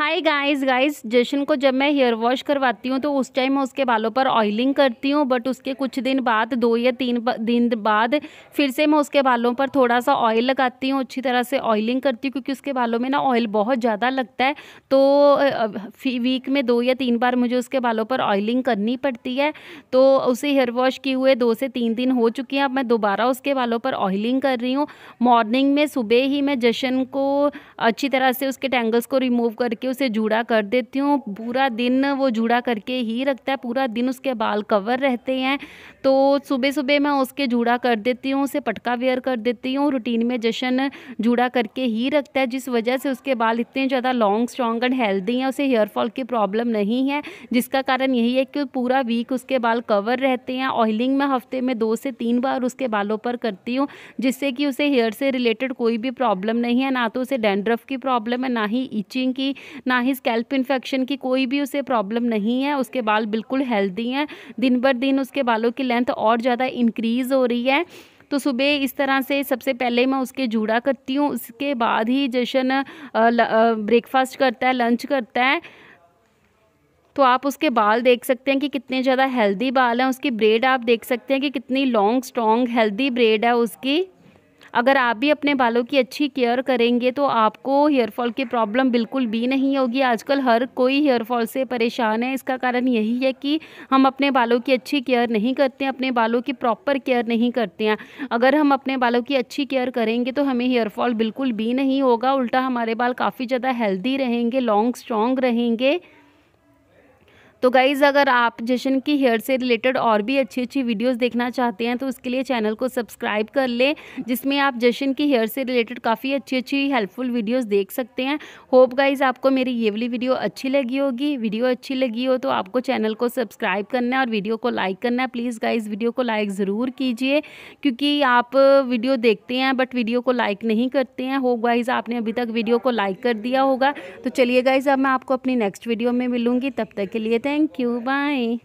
Hi guys guys जशन को जब मैं हेयर वॉश करवाती हूँ तो उस टाइम मैं उसके बालों पर ऑयलिंग करती हूँ बट उसके कुछ दिन बाद दो या तीन दिन बाद फिर से मैं उसके बालों पर थोड़ा सा ऑयल लगाती हूँ अच्छी तरह से ऑयलिंग करती हूँ क्योंकि उसके बालों में ना ऑयल बहुत ज़्यादा लगता है तो वीक में दो या तीन बार मुझे उसके बालों पर ऑयलिंग करनी पड़ती है तो उसे हेयर वॉश किए हुए दो से तीन दिन हो चुके हैं अब मैं दोबारा उसके बालों पर ऑयलिंग कर रही हूँ मॉर्निंग में सुबह ही मैं जशन को अच्छी तरह से उसके टेंगल्स को रिमूव करके उसे जुड़ा कर देती हूँ पूरा दिन वो जुड़ा करके ही रखता है पूरा दिन उसके बाल कवर रहते हैं तो सुबह सुबह मैं उसके जुड़ा कर देती हूँ उसे पटका वेयर कर देती हूँ रूटीन में जशन जुड़ा करके ही रखता है जिस वजह से उसके बाल इतने ज़्यादा लॉन्ग स्ट्रॉन्ग एंड हेल्दी हैं उसे हेयर फॉल की प्रॉब्लम नहीं है जिसका कारण यही है कि पूरा वीक उसके बाल कवर रहते हैं ऑयलिंग मैं हफ्ते में दो से तीन बार उसके बालों पर करती हूँ जिससे कि उसे हेयर से रिलेटेड कोई भी प्रॉब्लम नहीं है ना तो उसे डेंड्रफ की प्रॉब्लम है ना ही इचिंग की ना ही स्कैल्प इन्फेक्शन की कोई भी उसे प्रॉब्लम नहीं है उसके बाल बिल्कुल हेल्दी हैं दिन बर दिन उसके बालों की लेंथ और ज़्यादा इंक्रीज़ हो रही है तो सुबह इस तरह से सबसे पहले मैं उसके जूड़ा करती हूँ उसके बाद ही जशन ब्रेकफास्ट करता है लंच करता है तो आप उसके बाल देख सकते हैं कि कितने ज़्यादा हेल्दी बाल हैं उसकी ब्रेड आप देख सकते हैं कि कितनी लॉन्ग स्ट्रॉन्ग हेल्दी ब्रेड है उसकी अगर आप भी अपने बालों की अच्छी केयर करेंगे तो आपको हेयरफॉल की प्रॉब्लम बिल्कुल भी नहीं होगी आजकल हर कोई हेयरफॉल से परेशान है इसका कारण यही है कि हम अपने बालों की अच्छी केयर नहीं करते हैं अपने बालों की प्रॉपर केयर नहीं करते हैं अगर हम अपने बालों की अच्छी केयर करेंगे तो हमें हेयरफॉल बिल्कुल भी नहीं होगा उल्टा हमारे बाल काफ़ी ज़्यादा हेल्दी रहेंगे लॉन्ग स्ट्रॉन्ग रहेंगे तो गाइज़ अगर आप जशन की हेयर से रिलेटेड और भी अच्छी अच्छी वीडियोस देखना चाहते हैं तो उसके लिए चैनल को सब्सक्राइब कर लें जिसमें आप जशन की हेयर से रिलेटेड काफ़ी अच्छी अच्छी हेल्पफुल वीडियोस देख सकते हैं होप गाइज़ आपको मेरी ये वाली वीडियो अच्छी लगी होगी वीडियो अच्छी लगी हो तो आपको चैनल को सब्सक्राइब करना है और वीडियो को लाइक करना है प्लीज़ गाइज़ वीडियो को लाइक ज़रूर कीजिए क्योंकि आप वीडियो देखते हैं बट वीडियो को लाइक नहीं करते हैं होप गाइज़ आपने अभी तक वीडियो को लाइक कर दिया होगा तो चलिए गाइज़ अब मैं आपको अपनी नेक्स्ट वीडियो में मिलूँगी तब तक के लिए Thank you. Bye.